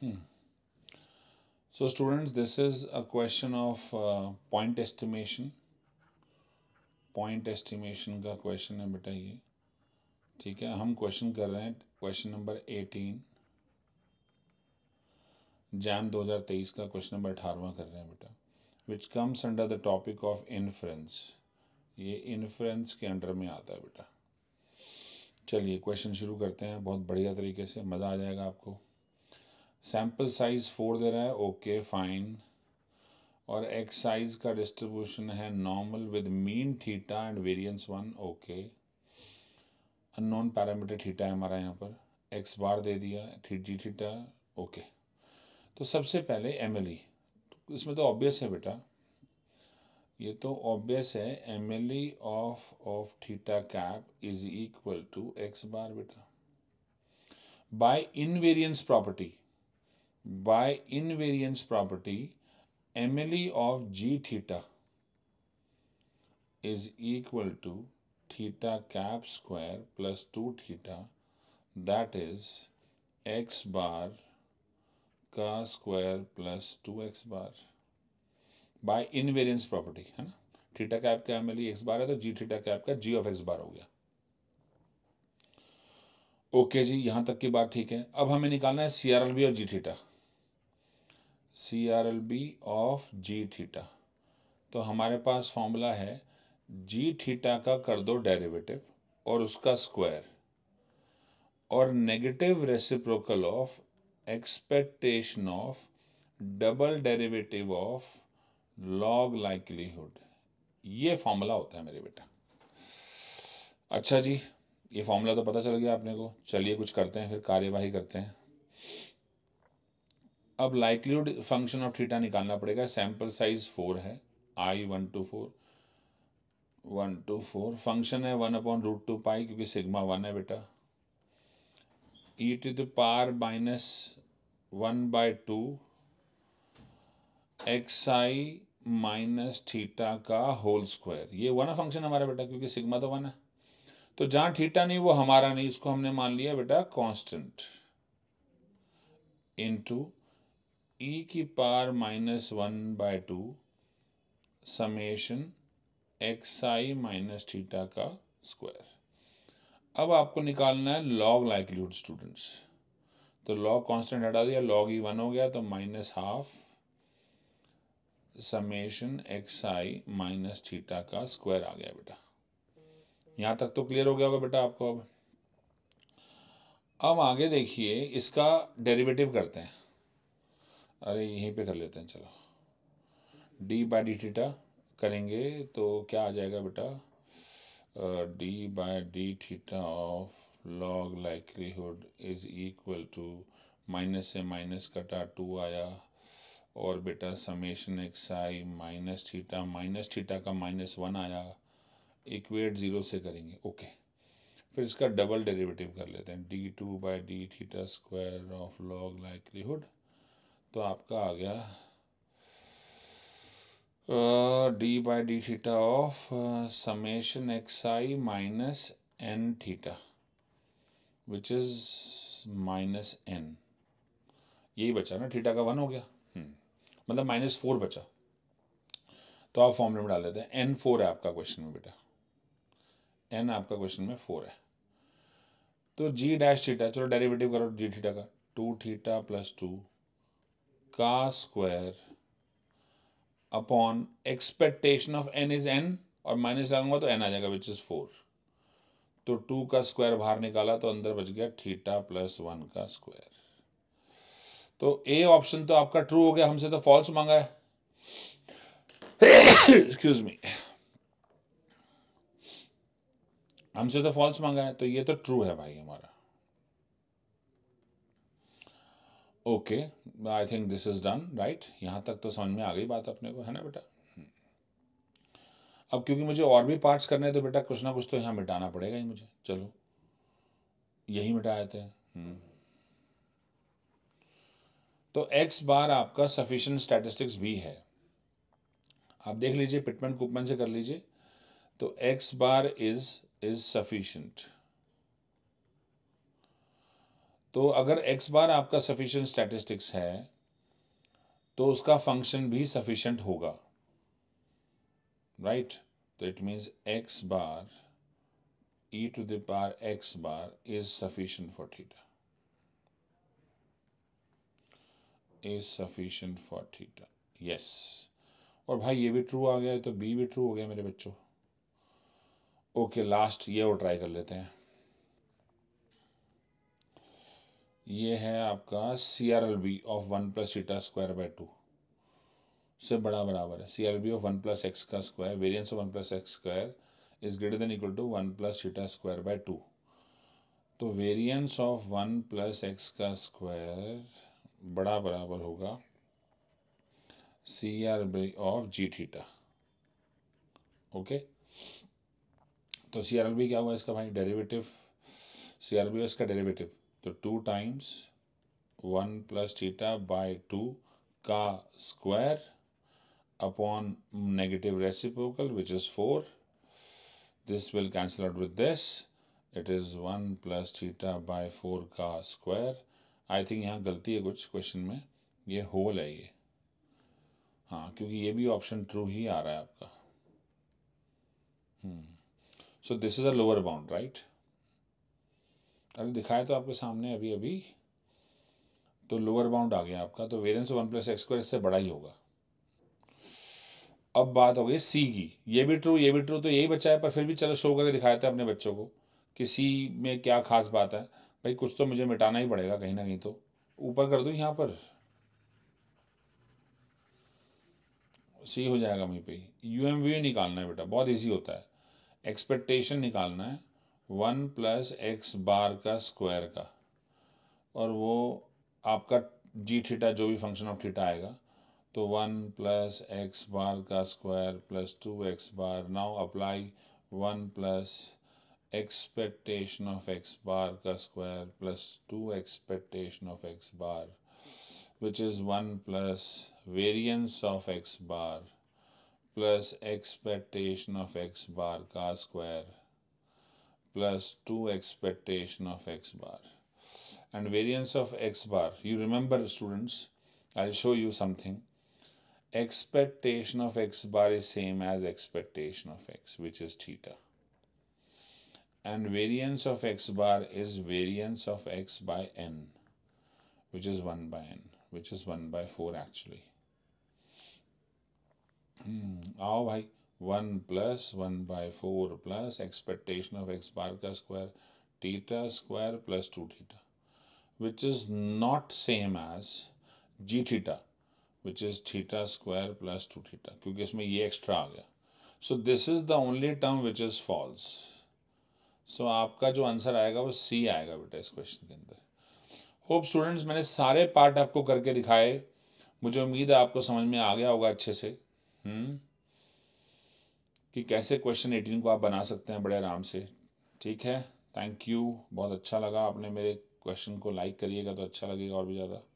Hmm. So students, this is a question of uh, point estimation. Point estimation का question है बेटा ये ठीक है हम क्वेश्चन कर रहे हैं क्वेश्चन नंबर एटीन जैन 2023 का क्वेश्चन नंबर अठारवा कर रहे हैं बेटा which comes under the topic of inference ये इन्फ्रेंस के अंडर में आता है बेटा चलिए क्वेश्चन शुरू करते हैं बहुत बढ़िया तरीके से मज़ा आ जाएगा आपको सैम्पल साइज़ फोर दे रहा है ओके फाइन और एक्स साइज़ का डिस्ट्रीब्यूशन है normal with mean theta and variance one okay unknown parameter theta है हमारा यहाँ पर एक्स बार दे दिया थी जी थीटा ओके तो सबसे पहले एम एल ई इसमें तो ऑब्वियस है बेटा ये तो ऑब्वियस है M L E of of theta cap is equal to x bar बेटा by invariance property by invariance property MLE of g theta is equal to theta cap square plus 2 theta that is x bar का square plus two x bar by invariance property है ना theta cap का M L X bar है तो जी theta cap का जी of x बार हो गया okay जी यहां तक की बात ठीक है अब हमें निकालना है सीआरएल और G theta C R L B of G theta तो हमारे पास फॉर्मूला है जी थीटा का कर दो डेरिवेटिव और उसका स्क्वायर और negative reciprocal of expectation of double derivative of log likelihood ये फॉर्मूला होता है मेरे बेटा अच्छा जी ये फॉर्मूला तो पता चल गया आपने को चलिए कुछ करते हैं फिर कार्यवाही करते हैं अब लाइकलीहुड फंक्शन ऑफ थीटा निकालना पड़ेगा सैम्पल साइज फोर है I one two four one two four function है one upon root two pi क्योंकि सिग्मा वन है बेटा E to the power minus one by two X I minus theta का whole square ये one function हमारा बेटा क्योंकि sigma तो वन है तो जहां थीटा नहीं वो हमारा नहीं इसको हमने मान लिया बेटा कांस्टेंट इनटू e की power minus one by two summation X I minus theta का स्क्वायर अब आपको निकालना है लॉग लाइक्लीहुड स्टूडेंट्स तो लॉग कांस्टेंट हटा दिया लॉग ई वन हो गया तो minus half summation X I minus theta का स्क्वायर आ गया बेटा यहां तक तो क्लियर हो गया होगा बेटा आपको अब अब आगे देखिए इसका डेरिवेटिव करते हैं अरे यहीं पे कर लेते हैं चलो डी बाई डी थीटा करेंगे तो क्या आ जाएगा बेटा D by D theta of log likelihood is equal to minus से माइनस कटा टू आया और बेटा summation X I minus theta minus theta का माइनस वन आया इक्वेट ज़ीरो से करेंगे ओके फिर इसका डबल डेरिवेटिव कर लेते हैं D two by D theta square of log likelihood तो आपका आ गया D by D theta of summation X I minus N theta which is minus N यही बचा ना थीटा का वन हो गया हम्म, मतलब माइनस फोर बचा तो आप फॉर्मूले में डाल देते हैं एन फोर है आपका क्वेश्चन में बेटा एन आपका क्वेश्चन में फोर है तो जी डैश थीटा चलो डेरिवेटिव करो जी थीटा का टू थीटा प्लस टू का square upon expectation of N is N और माइनस लगाऊंगा तो एन आ जाएगा विच इज़ फोर तो टू का स्क्वायर बाहर निकाला तो अंदर बच गया थीटा प्लस वन का स्क्वायर तो ए ऑप्शन तो आपका ट्रू हो गया हमसे तो फॉल्स मांगा है एक्सक्यूज मी हमसे तो फॉल्स मांगा है तो ये तो ट्रू है भाई हमारा okay I think this is done right यहाँ तक तो समझ में आ गई बात अपने को है ना बेटा अब क्योंकि मुझे और भी पार्ट्स करने थे तो बेटा कुछ ना कुछ तो यहाँ मिटाना पड़ेगा ही मुझे चलो यही मिटाए थे हम्म। तो एक्स बार आपका सफिशियंट स्टैटिस्टिक्स भी है आप देख लीजिए पिटमेंट कुपमेंट से कर लीजिए तो X bar is is sufficient तो अगर एक्स बार आपका सफिशेंट स्टैटिस्टिक्स है तो उसका फंक्शन भी सफिशेंट होगा राइट तो it means X bar E to the power X bar is sufficient for theta is sufficient for theta yes और भाई ये भी ट्रू आ गया है तो बी भी ट्रू हो गया मेरे बच्चों ओके लास्ट ये और ट्राई कर लेते हैं ये है आपका C R L B of one plus eta square by two से बड़ा बराबर है C R L B of one plus X का square variance of one plus X square is greater than equal to one plus eta square by two तो variance of one plus X का square बड़ा बराबर होगा C R B of G theta okay तो C R L B क्या हुआ इसका भाई डेरिवेटिव सी आर बी इसका डेरिवेटिव तो two times one plus theta by two का square upon negative reciprocal which is four this will cancel out with this it is one plus theta by four का square I think यहाँ गलती है कुछ question में ये whole है ये हाँ क्योंकि ये भी ऑप्शन ट्रू ही आ रहा है आपका so this is a lower bound right अरे दिखाया तो आपके सामने अभी अभी तो लोअर बाउंड आ गया आपका तो variance one plus X square इससे बड़ा ही होगा अब बात हो गई सी की ये भी ट्रू ये भी ट्रू तो यही बच्चा है पर फिर भी चलो शो करके दिखाया था अपने बच्चों को कि सी में क्या खास बात है भाई कुछ तो मुझे मिटाना ही पड़ेगा कहीं ना कहीं तो ऊपर कर दो यहाँ पर सी हो जाएगा वहीं पे यू एम वी निकालना है बेटा बहुत ईजी होता है एक्सपेक्टेशन निकालना है वन प्लस एक्स बार का स्क्वायर का और वो आपका जी थीटा जो भी फंक्शन ऑफ थीटा आएगा तो वन प्लस एक्स बार का square plus two x bar now apply one plus expectation of x bar का square plus two expectation of x bar which is one plus variance of x bar plus expectation of x bar का square plus 2 expectation of x bar and variance of x bar you remember students I'll show you something expectation of x bar is same as expectation of x which is theta and variance of x bar is variance of x by n which is 1 by n which is 1 by 4 actually hmm. oh bhai one plus one by four plus expectation of x bar का square theta square plus two theta which is not same as g theta which is theta square plus two theta क्योंकि इसमें ये extra आ गया so this is the only term which is false so आपका जो answer आएगा वो सी आएगा बेटा इस क्वेश्चन के अंदर होप स्टूडेंट्स मैंने सारे पार्ट आपको करके दिखाए मुझे उम्मीद है आपको समझ में आ गया होगा अच्छे से हम्म hmm? कि कैसे क्वेश्चन एटीन को आप बना सकते हैं बड़े आराम से ठीक है थैंक यू बहुत अच्छा लगा आपने मेरे क्वेश्चन को लाइक करिएगा तो अच्छा लगेगा और भी ज़्यादा